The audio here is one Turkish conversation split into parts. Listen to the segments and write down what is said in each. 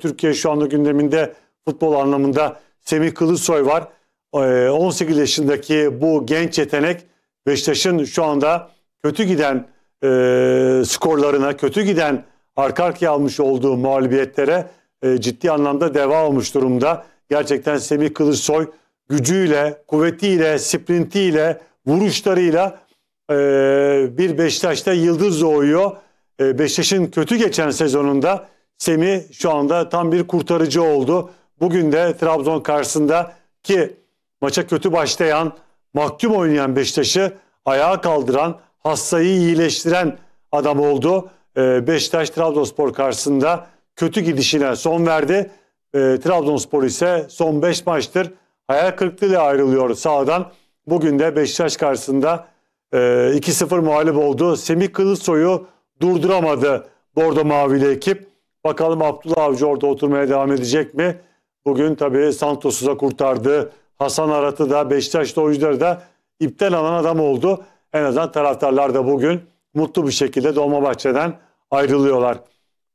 Türkiye şu anda gündeminde futbol anlamında Semih Kılıçsoy var. 18 ee, yaşındaki bu genç yetenek Beşiktaş'ın şu anda kötü giden e, skorlarına, kötü giden arka arkaya almış olduğu mağlubiyetlere e, ciddi anlamda deva olmuş durumda. Gerçekten Semih Kılıçsoy gücüyle, kuvvetiyle, sprintiyle, vuruşlarıyla e, bir Beşiktaş'ta yıldız doğuyor. E, Beşiktaş'ın kötü geçen sezonunda Semih şu anda tam bir kurtarıcı oldu. Bugün de Trabzon karşısında ki maça kötü başlayan, mahkum oynayan Beşiktaş'ı ayağa kaldıran, hastayı iyileştiren adam oldu. Ee, Beşiktaş Trabzonspor karşısında kötü gidişine son verdi. Ee, Trabzonspor ise son 5 maçtır hayal kırıklığıyla ayrılıyor Sağdan Bugün de Beşiktaş karşısında 2-0 e, muhalif oldu. Semih Kılıçsoy'u durduramadı Bordo Mavili ekip. Bakalım Abdullah Avcı orada oturmaya devam edecek mi? Bugün tabii Santos'u da kurtardı. Hasan Arat'ı da Beşiktaş'ta oyuncuları da ipten alan adam oldu. En azından taraftarlar da bugün mutlu bir şekilde Dolmabahçe'den ayrılıyorlar.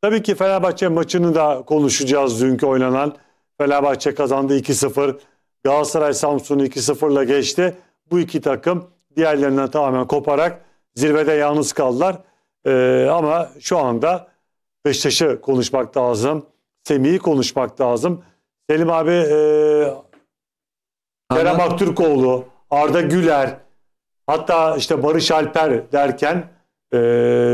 Tabii ki Fenerbahçe maçını da konuşacağız dünkü oynanan. Fenerbahçe kazandı 2-0. Galatasaray Samsun'u 2-0'la geçti. Bu iki takım diğerlerinden tamamen koparak zirvede yalnız kaldılar. Ee, ama şu anda Beşiktaş'ı konuşmak lazım. Semih'i konuşmak lazım. Selim abi e, Kerem Aktürkoğlu, Arda Güler, hatta işte Barış Alper derken e,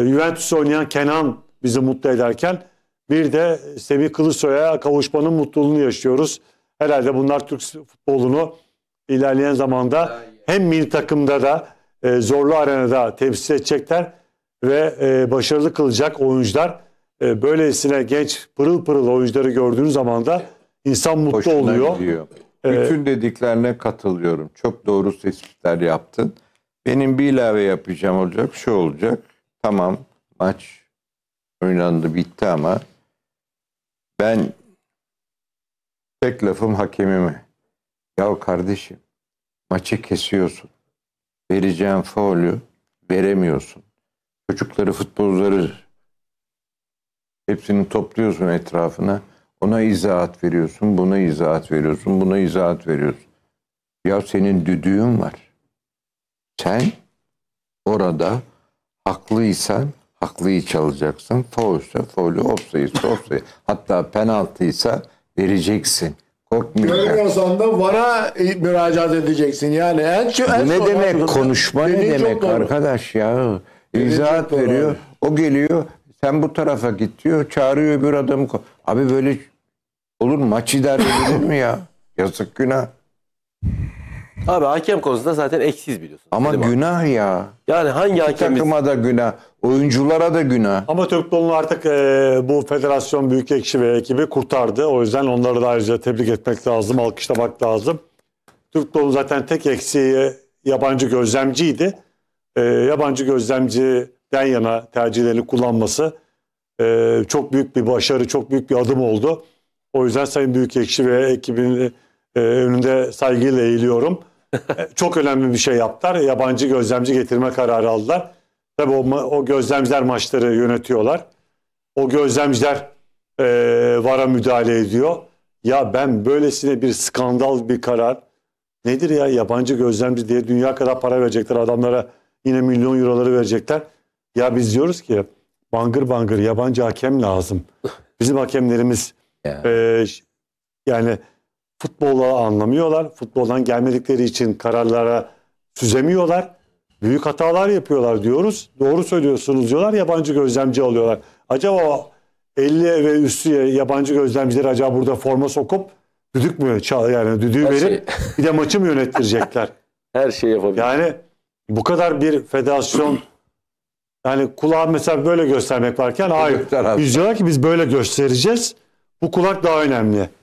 Juventus oynayan Kenan bizi mutlu ederken bir de Semih Kılıçsoy'a kavuşmanın mutluluğunu yaşıyoruz. Herhalde bunlar Türk futbolunu ilerleyen zamanda hem milli takımda da e, zorlu arenada temsil edecekler ve e, başarılı kılacak oyuncular e, böylesine genç pırıl pırıl oyuncuları gördüğün zaman da insan mutlu Hoşuna oluyor. Gidiyor. Ee, Bütün dediklerine katılıyorum. Çok doğru tespitler yaptın. Benim bir ilave yapacağım olacak şu olacak. Tamam maç oynandı bitti ama ben tek lafım hakemime. Ya kardeşim maçı kesiyorsun. Vereceğin faulü veremiyorsun. Çocukları futbolcuları Hepsini topluyorsun etrafına. Ona izahat veriyorsun, buna izahat veriyorsun, buna izahat veriyorsun. Ya senin düdüğün var. Sen orada haklıysan haklıyı çalacaksın. Faulsa faulü, ofsayı ofsayı. Hatta penaltıysa vereceksin. Korkmayacaksın. Görmüyorsan da vara müracaat edeceksin. Yani en, en Bu ne demek konuşma ne demek arkadaş ya? İzahat veriyor. O geliyor sen bu tarafa git diyor. Çağırıyor öbür adamı. Abi böyle olur mu? Maç idare edilir mi ya? Yazık günah. Abi hakem konusunda zaten eksiz biliyorsun. Ama Selim abi. günah ya. Yani hangi hakem? Takıma da günah, oyunculara da günah. Ama Türk artık e, bu federasyon büyük ekşi ve ekibi kurtardı. O yüzden onları da ayrıca tebrik etmek lazım, alkışlamak lazım. Türk zaten tek eksiği e, yabancı gözlemciydi. E, yabancı gözlemci den yana tercihlerini kullanması e, çok büyük bir başarı, çok büyük bir adım oldu. O yüzden Sayın Büyükekşi ve ekibinin e, önünde saygıyla eğiliyorum. E, çok önemli bir şey yaptılar. Yabancı gözlemci getirme kararı aldılar. Tabii o, o gözlemciler maçları yönetiyorlar. O gözlemciler e, VAR'a müdahale ediyor. Ya ben böylesine bir skandal bir karar nedir ya yabancı gözlemci diye dünya kadar para verecekler adamlara yine milyon euroları verecekler. Ya biz diyoruz ki bangır bangır yabancı hakem lazım. Bizim hakemlerimiz e, yani. E, yani futbolu anlamıyorlar. Futboldan gelmedikleri için kararlara süzemiyorlar. Büyük hatalar yapıyorlar diyoruz. Doğru söylüyorsunuz diyorlar. Yabancı gözlemci alıyorlar. Acaba 50 ve üstü yabancı gözlemcileri acaba burada forma sokup düdük mü yani düdüğü Her verip şey. bir de maçı mı yönettirecekler? Her şeyi yapabilir. Yani bu kadar bir federasyon yani kulağı mesela böyle göstermek varken hayır. Biz diyorlar ki biz böyle göstereceğiz. Bu kulak daha önemli.